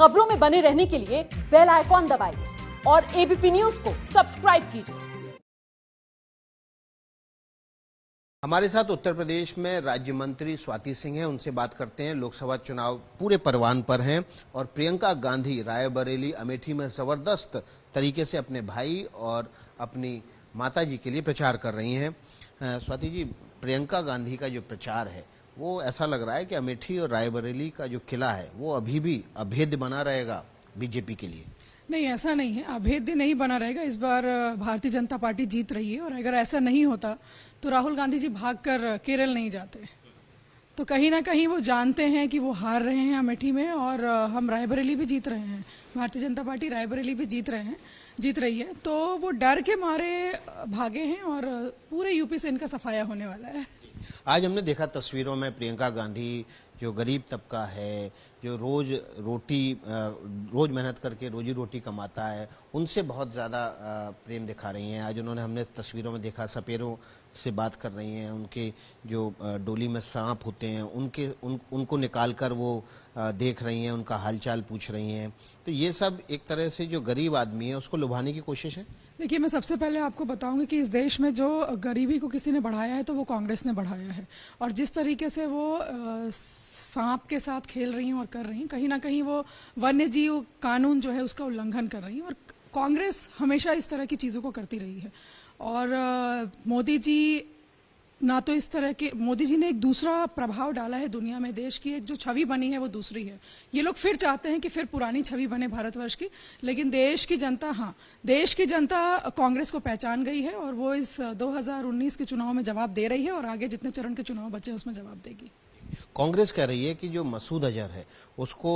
खबरों में बने रहने के लिए बेल आइकॉन दबाइए और एबीपी न्यूज को सब्सक्राइब कीजिए हमारे साथ उत्तर प्रदेश में राज्य मंत्री स्वाति सिंह हैं उनसे बात करते हैं लोकसभा चुनाव पूरे परवान पर हैं और प्रियंका गांधी रायबरेली अमेठी में जबरदस्त तरीके से अपने भाई और अपनी माता जी के लिए प्रचार कर रही हैं स्वाति जी प्रियंका गांधी का जो प्रचार है वो ऐसा लग रहा है कि अमेठी और रायबरेली का जो किला है वो अभी भी अभेद बना रहेगा बीजेपी के लिए नहीं ऐसा नहीं है अभेद नहीं बना रहेगा इस बार भारतीय जनता पार्टी जीत रही है और अगर ऐसा नहीं होता तो राहुल गांधी जी कर केरल नहीं जाते तो कहीं ना कहीं वो जानते हैं कि वो हार रहे हैं अमेठी में और हम रायबरेली भी जीत रहे हैं भारतीय जनता पार्टी रायबरेली भी जीत रहे हैं जीत रही है तो वो डर के मारे भागे हैं और पूरे यूपी से इनका सफाया होने वाला है आज हमने देखा तस्वीरों में प्रियंका गांधी जो गरीब तबका है जो रोज रोटी रोज मेहनत करके रोजी रोटी कमाता है उनसे बहुत ज़्यादा प्रेम दिखा रही हैं आज उन्होंने हमने तस्वीरों में देखा सपेरों से बात कर रही हैं उनके जो डोली में सांप होते हैं उनके उन उनको निकाल कर वो देख रही हैं उनका हालचाल पूछ रही हैं तो ये सब एक तरह से जो गरीब आदमी है उसको लुभाने की कोशिश है देखिए मैं सबसे पहले आपको बताऊंगी कि इस देश में जो गरीबी को किसी ने बढ़ाया है तो वो कांग्रेस ने बढ़ाया है और जिस तरीके से वो सांप के साथ खेल रही हैं और कर रही हैं कहीं ना कहीं वो वन्य जीव कानून जो है उसका उल्लंघन कर रही हैं और कांग्रेस हमेशा इस तरह की चीज़ों को करती रही है और मोदी जी ना तो इस तरह के मोदी जी ने एक दूसरा प्रभाव डाला है दुनिया में देश की एक जो छवि बनी है वो दूसरी है ये लोग फिर चाहते हैं कि फिर पुरानी छवि बने भारतवर्ष की लेकिन देश की जनता हाँ देश की जनता कांग्रेस को पहचान गई है और वो इस 2019 के चुनाव में जवाब दे रही है और आगे जितने चरण के चुनाव बचे उसमें जवाब देगी कांग्रेस कह रही है कि जो मसूद अजहर है उसको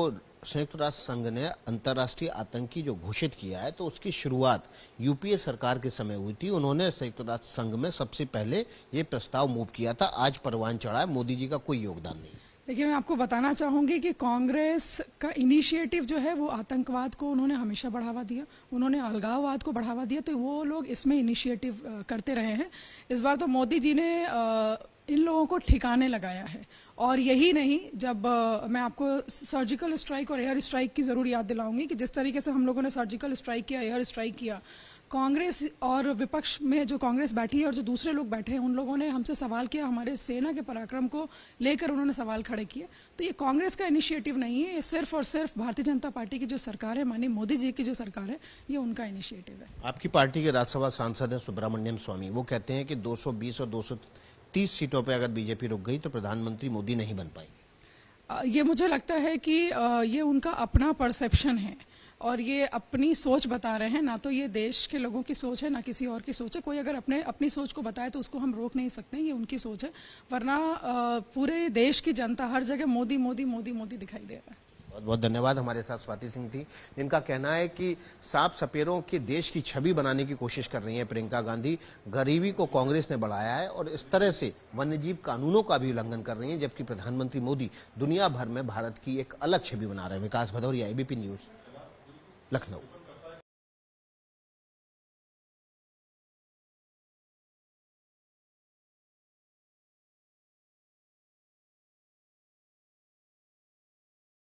संयुक्त राष्ट्र संघ ने अंतर्राष्ट्रीय आतंकी जो घोषित किया है तो उसकी शुरुआत यूपीए सरकार के समय हुई थी उन्होंने संयुक्त राष्ट्र संघ में सबसे पहले ये प्रस्ताव मूव किया था आज परवान चढ़ा है मोदी जी का कोई योगदान नहीं देखिए मैं आपको बताना चाहूंगी कि कांग्रेस का इनिशिएटिव जो है वो आतंकवाद को उन्होंने हमेशा बढ़ावा दिया उन्होंने अलगाववाद को बढ़ावा दिया तो वो लोग इसमें इनिशिएटिव करते रहे हैं इस बार तो मोदी जी ने आ, इन लोगों को ठिकाने लगाया है और यही नहीं जब आ, मैं आपको सर्जिकल स्ट्राइक और एयर स्ट्राइक की जरूर याद दिलाऊंगी कि जिस तरीके से हम लोगों ने सर्जिकल स्ट्राइक किया एयर स्ट्राइक किया कांग्रेस और विपक्ष में जो कांग्रेस बैठी है और जो दूसरे लोग बैठे हैं उन लोगों ने हमसे सवाल किया हमारे सेना के पराक्रम को लेकर उन्होंने सवाल खड़े किए तो ये कांग्रेस का इनिशिएटिव नहीं है ये सिर्फ और सिर्फ भारतीय जनता पार्टी की जो सरकार है माननीय मोदी जी की जो सरकार है ये उनका इनिशिएटिव है आपकी पार्टी के राज्यसभा सांसद है सुब्रमण्यम स्वामी वो कहते हैं कि दो और दो तीस सीटों पर अगर बीजेपी रुक गई तो प्रधानमंत्री मोदी नहीं बन पाई ये मुझे लगता है कि ये उनका अपना परसेप्शन है और ये अपनी सोच बता रहे हैं ना तो ये देश के लोगों की सोच है ना किसी और की सोच है कोई अगर अपने अपनी सोच को बताए तो उसको हम रोक नहीं सकते ये उनकी सोच है वरना पूरे देश की जनता हर जगह मोदी मोदी मोदी मोदी दिखाई दे रहा है बहुत बहुत धन्यवाद हमारे साथ स्वाति सिंह थी जिनका कहना है कि साफ सपेरों के देश की छवि बनाने की कोशिश कर रही है प्रियंका गांधी गरीबी को कांग्रेस ने बढ़ाया है और इस तरह से वन्यजीव कानूनों का भी उल्लंघन कर रही है जबकि प्रधानमंत्री मोदी दुनिया भर में भारत की एक अलग छवि बना रहे हैं विकास भदौरिया एबीपी न्यूज लखनऊ